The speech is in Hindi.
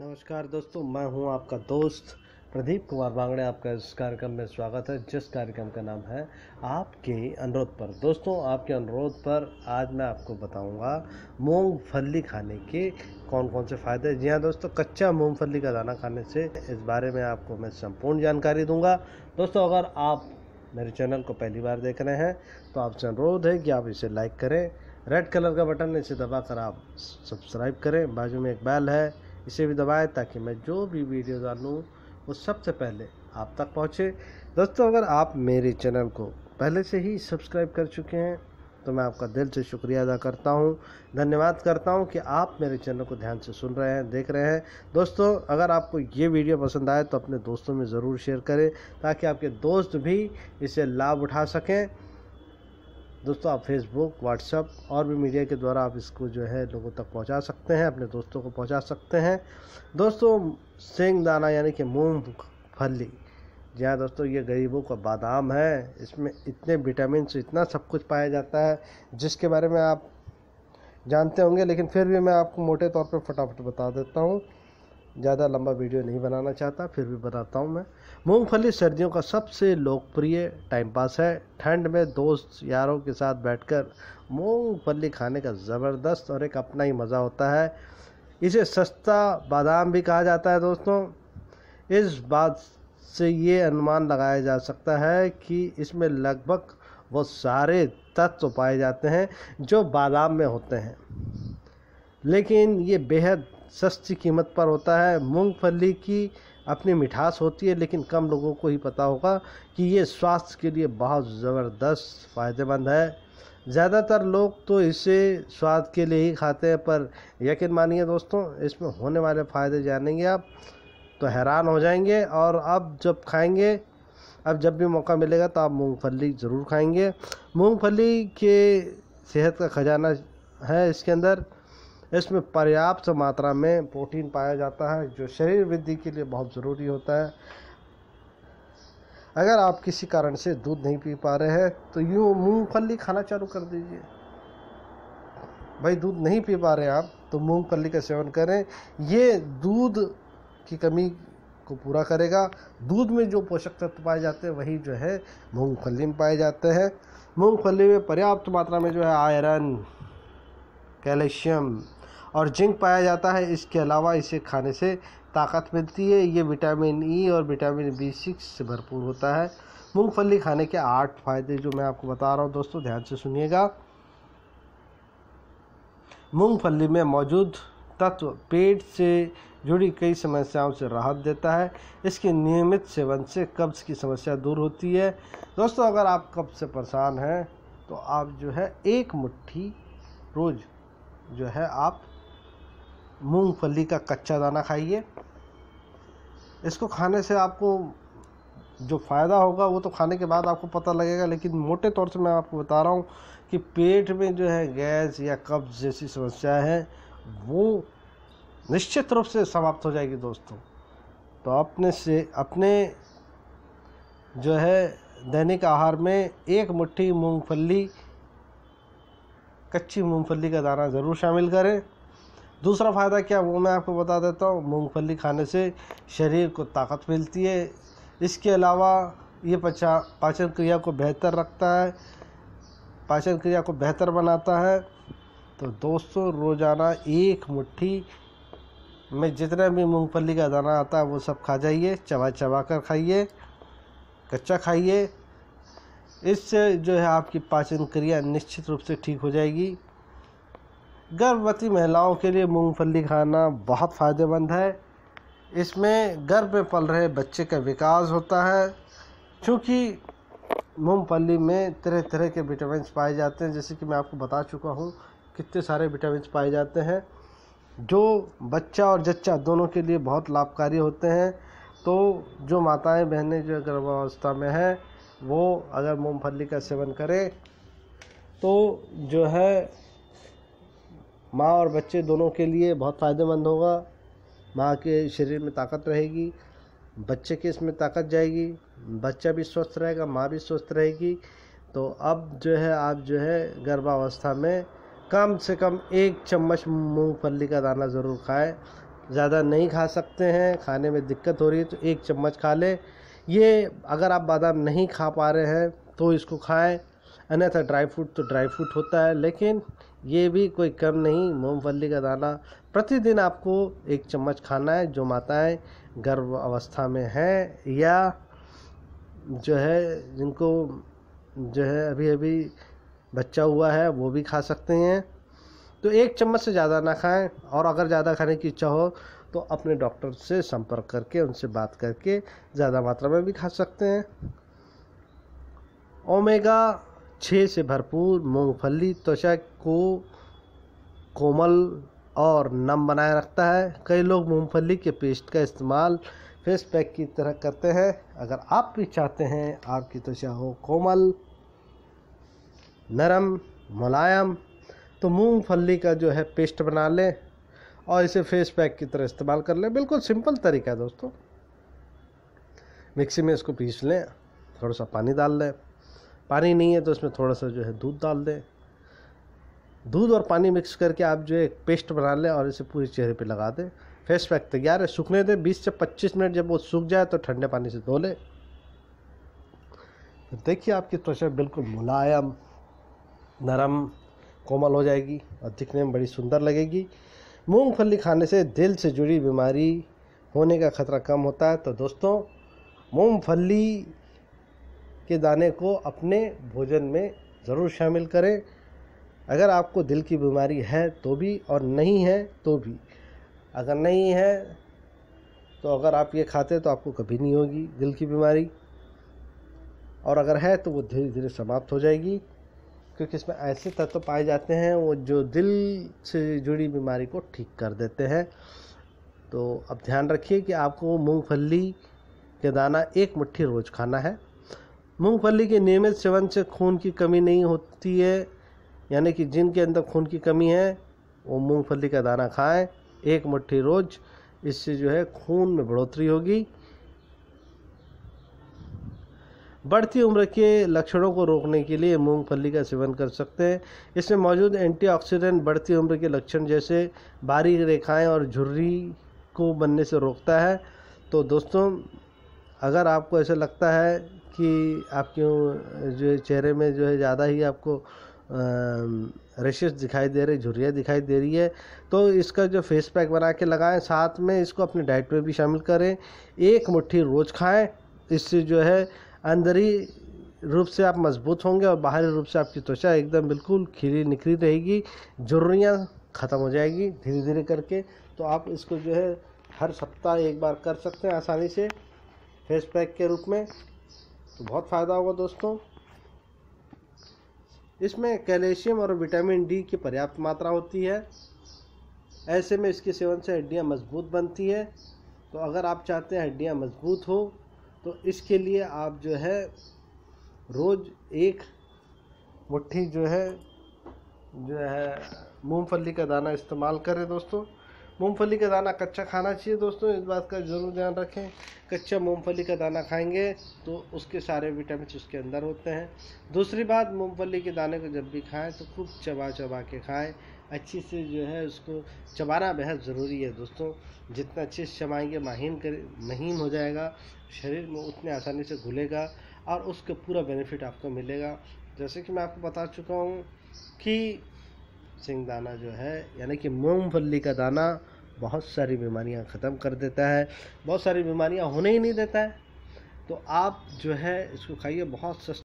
नमस्कार दोस्तों मैं हूं आपका दोस्त प्रदीप कुमार बांगड़े आपका इस कार्यक्रम में स्वागत है जिस कार्यक्रम का नाम है आपके अनुरोध पर दोस्तों आपके अनुरोध पर आज मैं आपको बताऊंगा मूंगफली खाने के कौन कौन से फ़ायदे हैं जी हाँ दोस्तों कच्चा मूंगफली का दाना खाने से इस बारे में आपको मैं संपूर्ण जानकारी दूंगा दोस्तों अगर आप मेरे चैनल को पहली बार देख रहे हैं तो आपसे अनुरोध है कि आप इसे लाइक करें रेड कलर का बटन इसे दबा आप सब्सक्राइब करें बाजू में एक बैल है इसे भी दबाएं ताकि मैं जो भी वीडियो डालूँ वो सबसे पहले आप तक पहुँचे दोस्तों अगर आप मेरे चैनल को पहले से ही सब्सक्राइब कर चुके हैं तो मैं आपका दिल से शुक्रिया अदा करता हूँ धन्यवाद करता हूँ कि आप मेरे चैनल को ध्यान से सुन रहे हैं देख रहे हैं दोस्तों अगर आपको ये वीडियो पसंद आए तो अपने दोस्तों में ज़रूर शेयर करें ताकि आपके दोस्त भी इसे लाभ उठा सकें दोस्तों आप फेसबुक व्हाट्सअप और भी मीडिया के द्वारा आप इसको जो है लोगों तक पहुंचा सकते हैं अपने दोस्तों को पहुंचा सकते हैं दोस्तों सेंग दाना यानी कि फली जी हाँ दोस्तों ये गरीबों का बादाम है इसमें इतने विटामिन इतना सब कुछ पाया जाता है जिसके बारे में आप जानते होंगे लेकिन फिर भी मैं आपको मोटे तौर पर फटाफट बता देता हूँ ज़्यादा लंबा वीडियो नहीं बनाना चाहता फिर भी बनाता हूँ मैं मूंगफली सर्दियों का सबसे लोकप्रिय टाइम पास है ठंड में दोस्त यारों के साथ बैठकर मूंगफली खाने का ज़बरदस्त और एक अपना ही मज़ा होता है इसे सस्ता बादाम भी कहा जाता है दोस्तों इस बात से ये अनुमान लगाया जा सकता है कि इसमें लगभग वो सारे तत्व पाए जाते हैं जो बादाम में होते हैं लेकिन ये बेहद सस्ती कीमत पर होता है मूंगफली की अपनी मिठास होती है लेकिन कम लोगों को ही पता होगा कि ये स्वास्थ्य के लिए बहुत ज़बरदस्त फ़ायदेमंद है ज़्यादातर लोग तो इसे स्वाद के लिए ही खाते हैं पर यकीन मानिए दोस्तों इसमें होने वाले फ़ायदे जानेंगे आप तो हैरान हो जाएंगे और अब जब खाएंगे अब जब भी मौका मिलेगा तो आप मूंगफली ज़रूर खाएंगे मूंगफली के सेहत का ख़जाना है इसके अंदर इसमें पर्याप्त मात्रा में प्रोटीन पाया जाता है जो शरीर वृद्धि के लिए बहुत ज़रूरी होता है अगर आप किसी कारण से दूध नहीं पी पा रहे हैं तो यूँ मूंगफली खाना चालू कर दीजिए भाई दूध नहीं पी पा रहे आप तो मूंगफली का सेवन करें ये दूध की कमी को पूरा करेगा दूध में जो पोषक तत्व पाए जाते हैं वही जो है मूंगफली में पाए जाते हैं मूंगफली में पर्याप्त मात्रा में जो है आयरन कैल्शियम और जिंक पाया जाता है इसके अलावा इसे खाने से ताकत मिलती है ये विटामिन ई e और विटामिन बी सिक्स से भरपूर होता है मूंगफली खाने के आठ फायदे जो मैं आपको बता रहा हूँ दोस्तों ध्यान से सुनिएगा मूंगफली में मौजूद तत्व पेट से जुड़ी कई समस्याओं से राहत देता है इसके नियमित सेवन से कब्ज़ की समस्या दूर होती है दोस्तों अगर आप कब्ज़ से परेशान हैं तो आप जो है एक मुट्ठी रोज़ जो है आप मूंगफली का कच्चा दाना खाइए इसको खाने से आपको जो फ़ायदा होगा वो तो खाने के बाद आपको पता लगेगा लेकिन मोटे तौर से मैं आपको बता रहा हूँ कि पेट में जो है गैस या कब्ज जैसी समस्या है वो निश्चित रूप से समाप्त हो जाएगी दोस्तों तो अपने से अपने जो है दैनिक आहार में एक मुट्ठी मूंगफली कच्ची मूंगफली का दाना ज़रूर शामिल करें दूसरा फ़ायदा क्या वो मैं आपको बता देता हूँ मूंगफली खाने से शरीर को ताकत मिलती है इसके अलावा ये पचा पाचन क्रिया को बेहतर रखता है पाचन क्रिया को बेहतर बनाता है तो दोस्तों रोज़ाना एक मुट्ठी में जितना भी मूंगफली का दाना आता है वो सब खा जाइए चबा चबा कर खाइए कच्चा खाइए इससे जो है आपकी पाचन क्रिया निश्चित रूप से ठीक हो जाएगी गर्भवती महिलाओं के लिए मूंगफली खाना बहुत फ़ायदेमंद है इसमें गर्भ में पल रहे बच्चे का विकास होता है चूँकि मूंगफली में तरह तरह के विटामिन पाए जाते हैं जैसे कि मैं आपको बता चुका हूँ कितने सारे विटामिन पाए जाते हैं जो बच्चा और जच्चा दोनों के लिए बहुत लाभकारी होते हैं तो जो माताएं बहनें जो गर्भावस्था में हैं वो अगर मूंगफली का सेवन करें तो जो है माँ और बच्चे दोनों के लिए बहुत फ़ायदेमंद होगा माँ के शरीर में ताकत रहेगी बच्चे के इसमें ताकत जाएगी बच्चा भी स्वस्थ रहेगा माँ भी स्वस्थ रहेगी तो अब जो है आप जो है गर्भावस्था में कम से कम एक चम्मच मूंगफली का दाना ज़रूर खाए ज़्यादा नहीं खा सकते हैं खाने में दिक्कत हो रही है तो एक चम्मच खा लें ये अगर आप बादाम नहीं खा पा रहे हैं तो इसको खाएं अन्यथा ड्राई फ्रूट तो ड्राई फ्रूट होता है लेकिन ये भी कोई कम नहीं मूंगफली का दाना प्रतिदिन आपको एक चम्मच खाना है जो माताएं गर्भ अवस्था में हैं या जो है जिनको जो है अभी अभी बच्चा हुआ है वो भी खा सकते हैं तो एक चम्मच से ज़्यादा ना खाएं और अगर ज़्यादा खाने की इच्छा हो तो अपने डॉक्टर से संपर्क करके उनसे बात करके ज़्यादा मात्रा में भी खा सकते हैं ओमेगा छः से भरपूर मूंगफली त्वचा को कोमल और नम बनाए रखता है कई लोग मूंगफली के पेस्ट का इस्तेमाल फेस पैक की तरह करते हैं अगर आप भी चाहते हैं आपकी त्वचा हो कोमल नरम मुलायम तो मूंगफली का जो है पेस्ट बना लें और इसे फेस पैक की तरह इस्तेमाल कर लें बिल्कुल सिंपल तरीका है दोस्तों मिक्सी में इसको पीस लें थोड़ा सा पानी डाल लें पानी नहीं है तो इसमें थोड़ा सा जो है दूध डाल दें दूध और पानी मिक्स करके आप जो है एक पेस्ट बना लें और इसे पूरे चेहरे पे लगा दें फेस पैक तैयार है सूखने दें 20 से 25 मिनट जब वो सूख जाए तो ठंडे पानी से धो लें तो देखिए आपकी त्वचा बिल्कुल मुलायम नरम कोमल हो जाएगी और दिखने में बड़ी सुंदर लगेगी मूंगफली खाने से दिल से जुड़ी बीमारी होने का ख़तरा कम होता है तो दोस्तों मूंगफली के दाने को अपने भोजन में ज़रूर शामिल करें अगर आपको दिल की बीमारी है तो भी और नहीं है तो भी अगर नहीं है तो अगर आप ये खाते तो आपको कभी नहीं होगी दिल की बीमारी और अगर है तो वो धीरे धीरे समाप्त हो जाएगी क्योंकि इसमें ऐसे तत्व पाए जाते हैं वो जो दिल से जुड़ी बीमारी को ठीक कर देते हैं तो अब ध्यान रखिए कि आपको मूंगफली के दाना एक मुट्ठी रोज़ खाना है मूंगफली के नियमित सेवन से खून की कमी नहीं होती है यानी कि जिनके अंदर खून की कमी है वो मूंगफली का दाना खाएं एक मुट्ठी रोज इससे जो है खून में बढ़ोतरी होगी बढ़ती उम्र के लक्षणों को रोकने के लिए मूंगफली का सेवन कर सकते हैं इसमें मौजूद एंटीऑक्सीडेंट बढ़ती उम्र के लक्षण जैसे बारीक रेखाएं और झुर्री को बनने से रोकता है तो दोस्तों अगर आपको ऐसा लगता है कि आपके जो चेहरे में जो है ज़्यादा ही आपको रेशेस दिखाई दे रही झुरिया दिखाई दे रही है तो इसका जो फेस पैक बना के लगाएं साथ में इसको अपने डाइट में भी शामिल करें एक मुट्ठी रोज़ खाएं इससे जो है अंदरी रूप से आप मजबूत होंगे और बाहरी रूप से आपकी त्वचा एकदम बिल्कुल खिली निखरी रहेगी झुर्रियाँ ख़त्म हो जाएगी धीरे धीरे करके तो आप इसको जो है हर सप्ताह एक बार कर सकते हैं आसानी से फेस पैक के रूप में तो बहुत फ़ायदा होगा दोस्तों इसमें कैल्शियम और विटामिन डी की पर्याप्त मात्रा होती है ऐसे में इसके सेवन से हड्डियाँ मजबूत बनती है तो अगर आप चाहते हैं हड्डियाँ मजबूत हो तो इसके लिए आप जो है रोज़ एक मुट्ठी जो है जो है मूंगफली का दाना इस्तेमाल करें दोस्तों मूंगफली का दाना कच्चा खाना चाहिए दोस्तों इस बात का ज़रूर ध्यान रखें कच्चा मूंगफली का दाना खाएंगे तो उसके सारे विटामिन उसके अंदर होते हैं दूसरी बात मूंगफली के दाने को जब भी खाएं तो खूब चबा चबा के खाएं अच्छी से जो है उसको चबाना बेहद ज़रूरी है दोस्तों जितना अच्छे से चबाएँगे माहिम कर महीम हो जाएगा शरीर में उतने आसानी से घुलेगा और उसका पूरा बेनिफिट आपको मिलेगा जैसे कि मैं आपको बता चुका हूँ कि सिंह दाना जो है यानी कि मूंगफली का दाना बहुत सारी बीमारियां ख़त्म कर देता है बहुत सारी बीमारियां होने ही नहीं देता है तो आप जो है इसको खाइए बहुत सस्ता